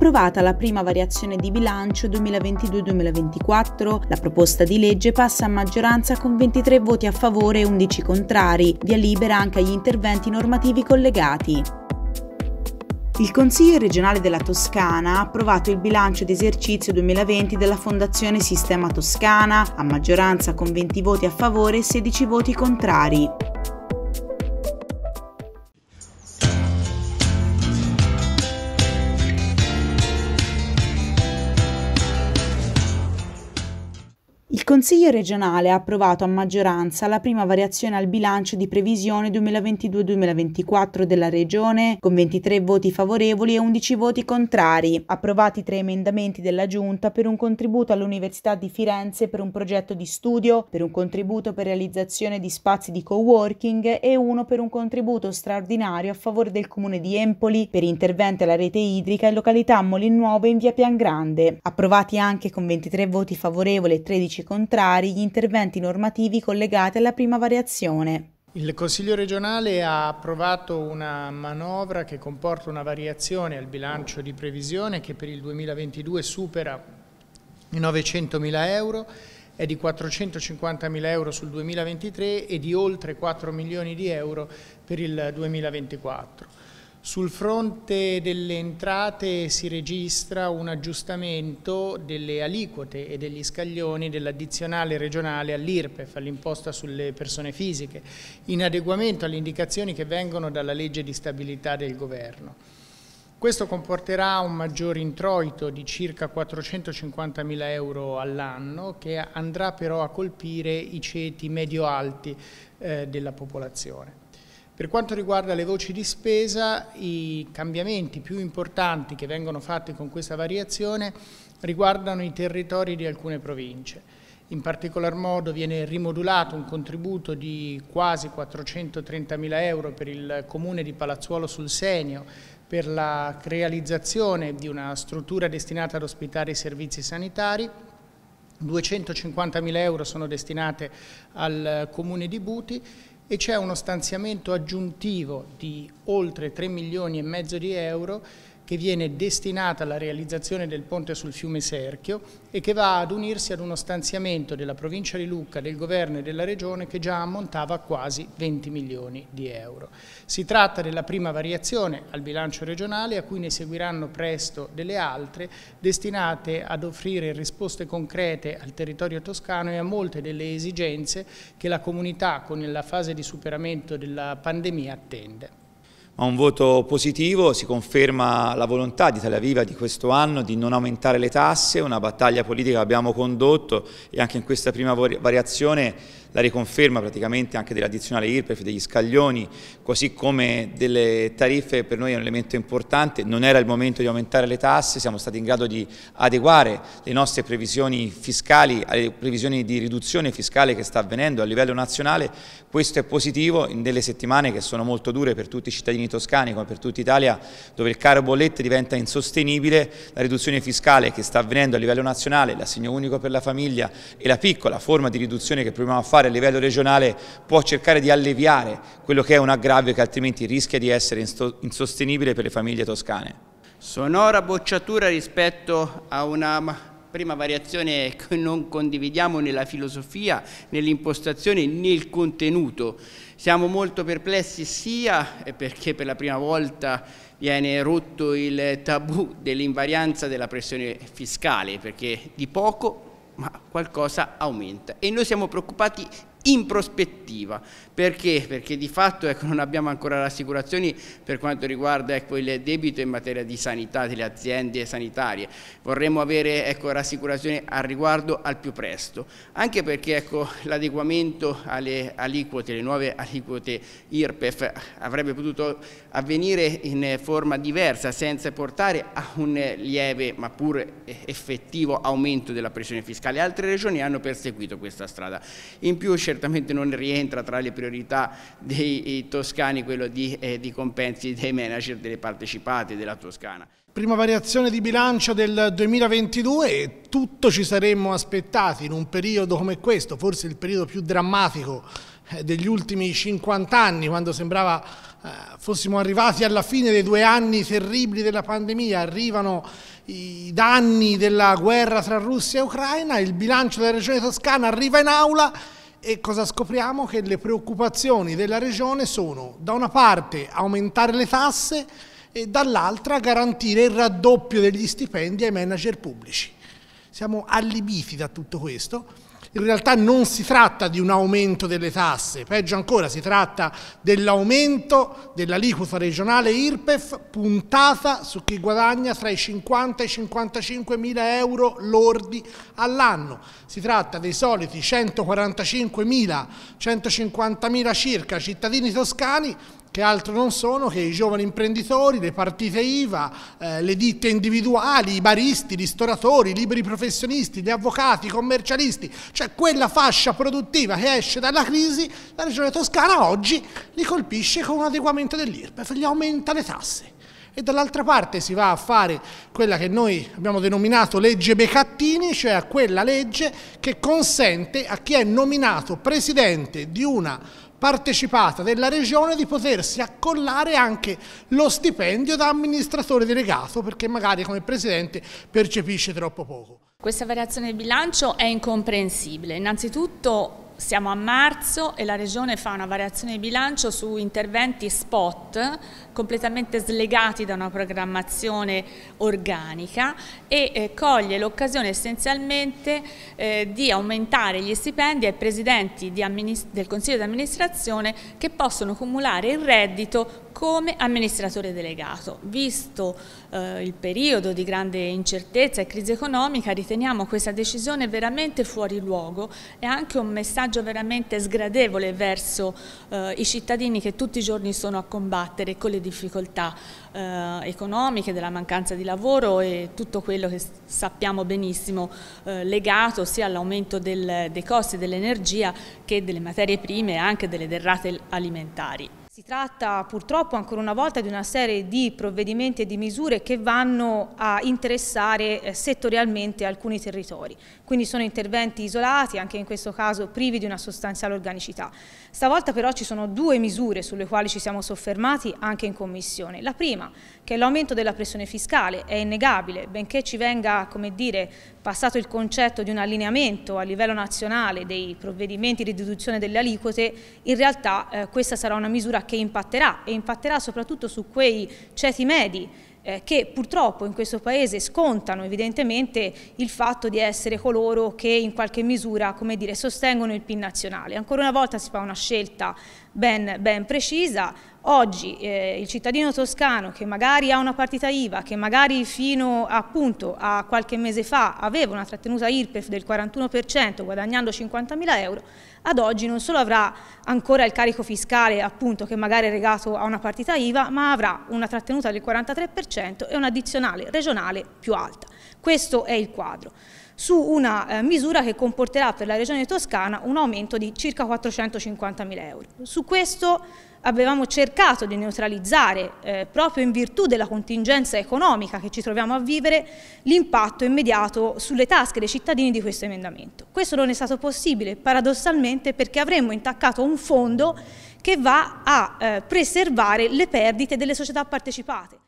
Approvata la prima variazione di bilancio 2022-2024, la proposta di legge passa a maggioranza con 23 voti a favore e 11 contrari, via libera anche agli interventi normativi collegati. Il Consiglio regionale della Toscana ha approvato il bilancio di esercizio 2020 della Fondazione Sistema Toscana, a maggioranza con 20 voti a favore e 16 voti contrari. Il Consiglio regionale ha approvato a maggioranza la prima variazione al bilancio di previsione 2022-2024 della Regione, con 23 voti favorevoli e 11 voti contrari. Approvati tre emendamenti della Giunta per un contributo all'Università di Firenze per un progetto di studio, per un contributo per realizzazione di spazi di coworking e uno per un contributo straordinario a favore del Comune di Empoli per interventi alla rete idrica in località Molinnuovo in via Piangrande. Approvati anche con 23 voti favorevoli e 13 contrari contrari gli interventi normativi collegati alla prima variazione. Il Consiglio regionale ha approvato una manovra che comporta una variazione al bilancio di previsione che per il 2022 supera i 900 mila euro, è di 450 mila euro sul 2023 e di oltre 4 milioni di euro per il 2024. Sul fronte delle entrate si registra un aggiustamento delle aliquote e degli scaglioni dell'addizionale regionale all'IRPEF, all'imposta sulle persone fisiche, in adeguamento alle indicazioni che vengono dalla legge di stabilità del Governo. Questo comporterà un maggior introito di circa 450.000 euro all'anno che andrà però a colpire i ceti medio-alti eh, della popolazione. Per quanto riguarda le voci di spesa, i cambiamenti più importanti che vengono fatti con questa variazione riguardano i territori di alcune province. In particolar modo viene rimodulato un contributo di quasi 430.000 euro per il comune di Palazzuolo sul Senio per la realizzazione di una struttura destinata ad ospitare i servizi sanitari. 250.000 euro sono destinate al comune di Buti e c'è uno stanziamento aggiuntivo di oltre 3 milioni e mezzo di euro che viene destinata alla realizzazione del ponte sul fiume Serchio e che va ad unirsi ad uno stanziamento della provincia di Lucca, del governo e della regione che già ammontava quasi 20 milioni di euro. Si tratta della prima variazione al bilancio regionale a cui ne seguiranno presto delle altre destinate ad offrire risposte concrete al territorio toscano e a molte delle esigenze che la comunità con la fase di superamento della pandemia attende a un voto positivo, si conferma la volontà di Italia Viva di questo anno di non aumentare le tasse, una battaglia politica che abbiamo condotto e anche in questa prima variazione la riconferma praticamente anche dell'addizionale IRPEF, degli scaglioni, così come delle tariffe per noi è un elemento importante, non era il momento di aumentare le tasse, siamo stati in grado di adeguare le nostre previsioni fiscali alle previsioni di riduzione fiscale che sta avvenendo a livello nazionale, questo è positivo in delle settimane che sono molto dure per tutti i cittadini toscani come per tutta Italia dove il caro bollette diventa insostenibile, la riduzione fiscale che sta avvenendo a livello nazionale, l'assegno unico per la famiglia e la piccola forma di riduzione che proviamo a fare fare a livello regionale può cercare di alleviare quello che è un aggravio che altrimenti rischia di essere insostenibile per le famiglie toscane. Sonora bocciatura rispetto a una prima variazione che non condividiamo nella filosofia, nell'impostazione, nel contenuto. Siamo molto perplessi sia perché per la prima volta viene rotto il tabù dell'invarianza della pressione fiscale, perché di poco ma qualcosa aumenta. E noi siamo preoccupati in prospettiva. Perché? Perché di fatto ecco, non abbiamo ancora rassicurazioni per quanto riguarda ecco, il debito in materia di sanità delle aziende sanitarie. Vorremmo avere ecco, rassicurazioni al riguardo al più presto, anche perché ecco, l'adeguamento alle aliquote, le nuove aliquote IRPEF avrebbe potuto avvenire in forma diversa senza portare a un lieve ma pur effettivo aumento della pressione fiscale. Altre regioni hanno perseguito questa strada. In più certamente non rientra tra le priorità dei eh, toscani quello di, eh, di compensi dei manager delle partecipate della Toscana. Prima variazione di bilancio del 2022, tutto ci saremmo aspettati in un periodo come questo, forse il periodo più drammatico eh, degli ultimi 50 anni, quando sembrava eh, fossimo arrivati alla fine dei due anni terribili della pandemia, arrivano i danni della guerra tra Russia e Ucraina, il bilancio della regione toscana arriva in aula e cosa scopriamo? Che le preoccupazioni della regione sono da una parte aumentare le tasse e dall'altra garantire il raddoppio degli stipendi ai manager pubblici. Siamo allibiti da tutto questo in realtà non si tratta di un aumento delle tasse, peggio ancora si tratta dell'aumento dell'aliquota regionale IRPEF puntata su chi guadagna tra i 50 e i 55 mila euro lordi all'anno. Si tratta dei soliti 145 mila, 150 mila circa cittadini toscani che altro non sono che i giovani imprenditori, le partite IVA, eh, le ditte individuali, i baristi, i ristoratori, i liberi professionisti, gli avvocati, i commercialisti, cioè quella fascia produttiva che esce dalla crisi, la regione toscana oggi li colpisce con un adeguamento dell'IRPEF, gli aumenta le tasse e dall'altra parte si va a fare quella che noi abbiamo denominato legge Becattini, cioè a quella legge che consente a chi è nominato presidente di una partecipata della regione di potersi accollare anche lo stipendio da amministratore delegato perché magari come presidente percepisce troppo poco. Questa variazione del bilancio è incomprensibile. Innanzitutto siamo a marzo e la Regione fa una variazione di bilancio su interventi spot completamente slegati da una programmazione organica e eh, coglie l'occasione essenzialmente eh, di aumentare gli stipendi ai presidenti del Consiglio di amministrazione che possono cumulare il reddito come amministratore delegato. Visto eh, il periodo di grande incertezza e crisi economica riteniamo questa decisione veramente fuori luogo e anche un messaggio veramente sgradevole verso eh, i cittadini che tutti i giorni sono a combattere con le difficoltà eh, economiche, della mancanza di lavoro e tutto quello che sappiamo benissimo eh, legato sia all'aumento dei costi dell'energia che delle materie prime e anche delle derrate alimentari. Si tratta purtroppo ancora una volta di una serie di provvedimenti e di misure che vanno a interessare eh, settorialmente alcuni territori, quindi sono interventi isolati, anche in questo caso privi di una sostanziale organicità. Stavolta però ci sono due misure sulle quali ci siamo soffermati anche in Commissione. La prima, che è l'aumento della pressione fiscale, è innegabile, benché ci venga, come dire, passato il concetto di un allineamento a livello nazionale dei provvedimenti di riduzione delle aliquote, in realtà eh, questa sarà una misura che impatterà e impatterà soprattutto su quei ceti medi eh, che purtroppo in questo Paese scontano evidentemente il fatto di essere coloro che in qualche misura dire, sostengono il PIN nazionale. Ancora una volta si fa una scelta ben, ben precisa, Oggi eh, il cittadino toscano che magari ha una partita IVA, che magari fino appunto, a qualche mese fa aveva una trattenuta IRPEF del 41% guadagnando 50.000 euro, ad oggi non solo avrà ancora il carico fiscale appunto, che magari è legato a una partita IVA, ma avrà una trattenuta del 43% e un'addizionale regionale più alta. Questo è il quadro su una eh, misura che comporterà per la regione toscana un aumento di circa 450 mila euro. Su questo avevamo cercato di neutralizzare, eh, proprio in virtù della contingenza economica che ci troviamo a vivere, l'impatto immediato sulle tasche dei cittadini di questo emendamento. Questo non è stato possibile, paradossalmente, perché avremmo intaccato un fondo che va a eh, preservare le perdite delle società partecipate.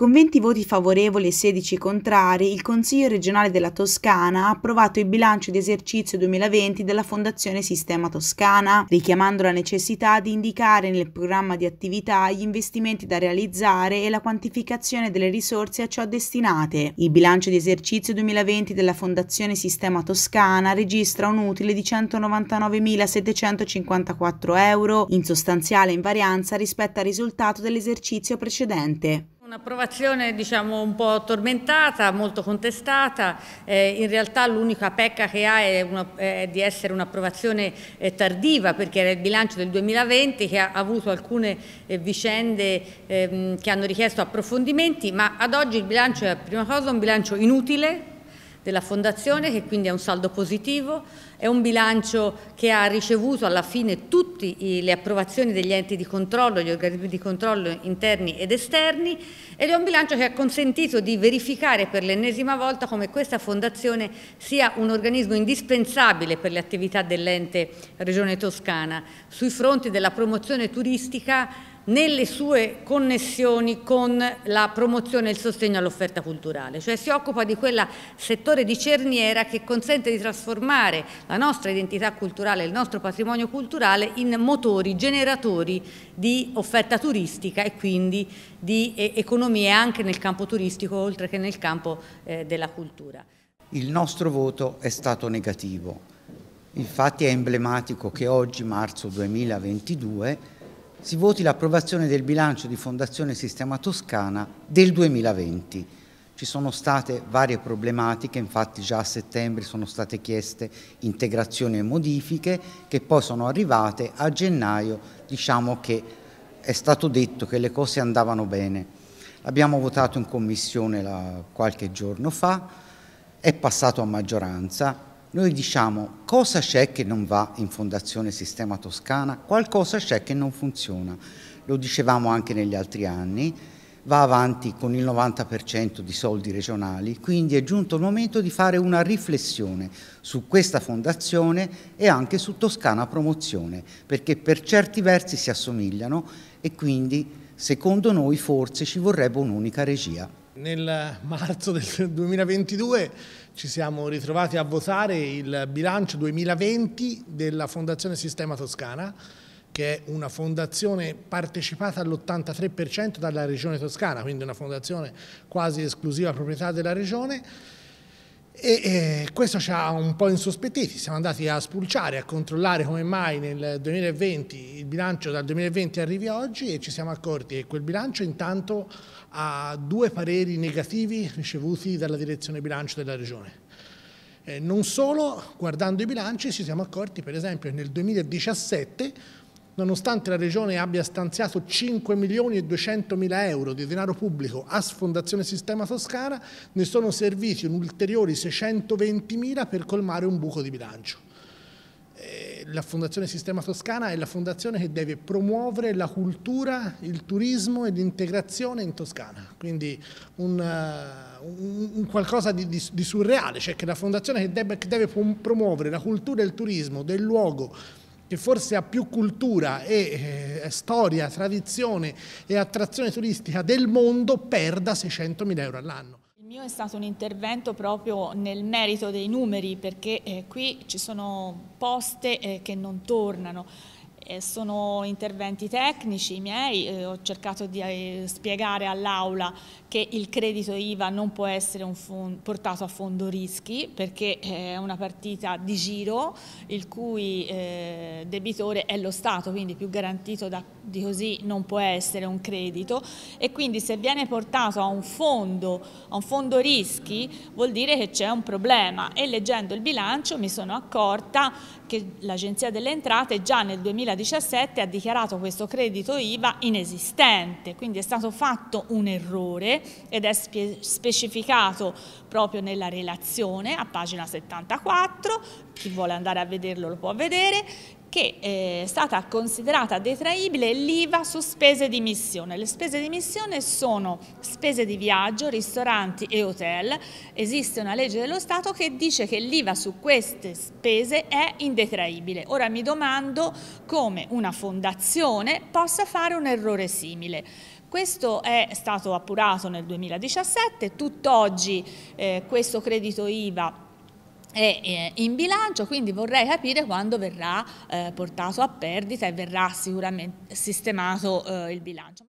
Con 20 voti favorevoli e 16 contrari, il Consiglio regionale della Toscana ha approvato il bilancio di esercizio 2020 della Fondazione Sistema Toscana, richiamando la necessità di indicare nel programma di attività gli investimenti da realizzare e la quantificazione delle risorse a ciò destinate. Il bilancio di esercizio 2020 della Fondazione Sistema Toscana registra un utile di 199.754 euro, in sostanziale invarianza rispetto al risultato dell'esercizio precedente. Un'approvazione diciamo, un po' tormentata, molto contestata, eh, in realtà l'unica pecca che ha è, una, è di essere un'approvazione eh, tardiva perché era il bilancio del 2020 che ha avuto alcune eh, vicende ehm, che hanno richiesto approfondimenti ma ad oggi il bilancio è prima cosa un bilancio inutile della Fondazione che quindi è un saldo positivo, è un bilancio che ha ricevuto alla fine tutte le approvazioni degli enti di controllo, gli organismi di controllo interni ed esterni ed è un bilancio che ha consentito di verificare per l'ennesima volta come questa Fondazione sia un organismo indispensabile per le attività dell'ente Regione Toscana sui fronti della promozione turistica nelle sue connessioni con la promozione e il sostegno all'offerta culturale, cioè si occupa di quel settore di cerniera che consente di trasformare la nostra identità culturale, il nostro patrimonio culturale in motori, generatori di offerta turistica e quindi di eh, economie anche nel campo turistico oltre che nel campo eh, della cultura. Il nostro voto è stato negativo, infatti è emblematico che oggi, marzo 2022, si voti l'approvazione del bilancio di Fondazione Sistema Toscana del 2020. Ci sono state varie problematiche, infatti già a settembre sono state chieste integrazioni e modifiche che poi sono arrivate a gennaio, diciamo che è stato detto che le cose andavano bene. L'abbiamo votato in commissione qualche giorno fa, è passato a maggioranza, noi diciamo cosa c'è che non va in Fondazione Sistema Toscana, qualcosa c'è che non funziona, lo dicevamo anche negli altri anni, va avanti con il 90% di soldi regionali, quindi è giunto il momento di fare una riflessione su questa fondazione e anche su Toscana Promozione, perché per certi versi si assomigliano e quindi secondo noi forse ci vorrebbe un'unica regia. Nel marzo del 2022 ci siamo ritrovati a votare il bilancio 2020 della Fondazione Sistema Toscana, che è una fondazione partecipata all'83% dalla Regione Toscana, quindi una fondazione quasi esclusiva proprietà della Regione, e, e questo ci ha un po' insospettiti, siamo andati a spulciare, a controllare come mai nel 2020 il bilancio dal 2020 arrivi oggi e ci siamo accorti che quel bilancio intanto ha due pareri negativi ricevuti dalla direzione bilancio della Regione. Eh, non solo, guardando i bilanci ci siamo accorti per esempio che nel 2017 nonostante la Regione abbia stanziato 5 milioni e 200 mila euro di denaro pubblico a Fondazione Sistema Toscana, ne sono serviti un ulteriori 620 mila per colmare un buco di bilancio eh, la Fondazione Sistema Toscana è la fondazione che deve promuovere la cultura, il turismo e l'integrazione in Toscana, quindi un, un, eh, un qualcosa di, di, di, surreale, cioè che la fondazione che deve, che deve promuovere la cultura e il turismo del luogo che forse ha più cultura e eh, storia, tradizione e attrazione turistica del mondo, perda 600 mila euro all'anno. Il mio è stato un intervento proprio nel merito dei numeri, perché eh, qui ci sono poste eh, che non tornano. Eh, sono interventi tecnici miei, eh, ho cercato di eh, spiegare all'Aula che il credito IVA non può essere portato a fondo rischi perché eh, è una partita di giro il cui eh, debitore è lo Stato, quindi più garantito da, di così non può essere un credito e quindi se viene portato a un fondo, a un fondo rischi vuol dire che c'è un problema e leggendo il bilancio mi sono accorta che l'Agenzia delle Entrate già nel 2017 ha dichiarato questo credito IVA inesistente, quindi è stato fatto un errore ed è spe specificato proprio nella relazione a pagina 74, chi vuole andare a vederlo lo può vedere, che eh, è stata considerata detraibile l'IVA su spese di missione. Le spese di missione sono spese di viaggio, ristoranti e hotel. Esiste una legge dello Stato che dice che l'IVA su queste spese è indetraibile. Ora mi domando come una fondazione possa fare un errore simile questo è stato appurato nel 2017, tutt'oggi eh, questo credito IVA è eh, in bilancio, quindi vorrei capire quando verrà eh, portato a perdita e verrà sicuramente sistemato eh, il bilancio.